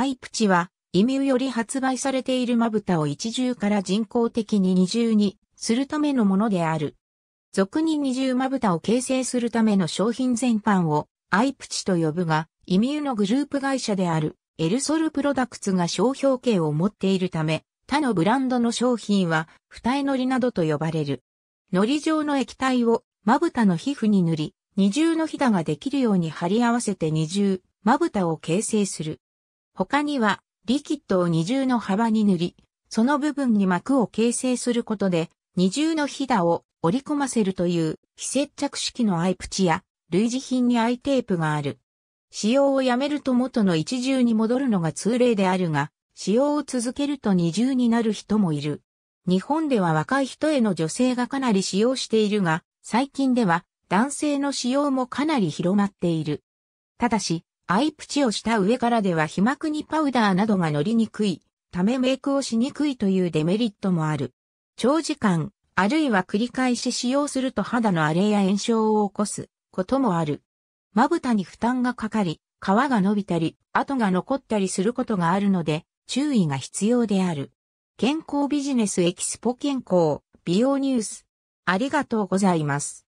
アイプチは、イミュより発売されているまぶたを一重から人工的に二重にするためのものである。俗に二重まぶたを形成するための商品全般をアイプチと呼ぶが、イミュのグループ会社であるエルソルプロダクツが商標権を持っているため、他のブランドの商品は二重のりなどと呼ばれる。のり状の液体をまぶたの皮膚に塗り、二重のひだができるように貼り合わせて二重まぶたを形成する。他には、リキッドを二重の幅に塗り、その部分に膜を形成することで、二重のひだを折り込ませるという非接着式のアイプチや類似品にアイテープがある。使用をやめると元の一重に戻るのが通例であるが、使用を続けると二重になる人もいる。日本では若い人への女性がかなり使用しているが、最近では男性の使用もかなり広まっている。ただし、アイプチをした上からでは皮膜にパウダーなどが乗りにくい、ためメイクをしにくいというデメリットもある。長時間、あるいは繰り返し使用すると肌の荒れや炎症を起こすこともある。まぶたに負担がかかり、皮が伸びたり、跡が残ったりすることがあるので、注意が必要である。健康ビジネスエキスポ健康、美容ニュース。ありがとうございます。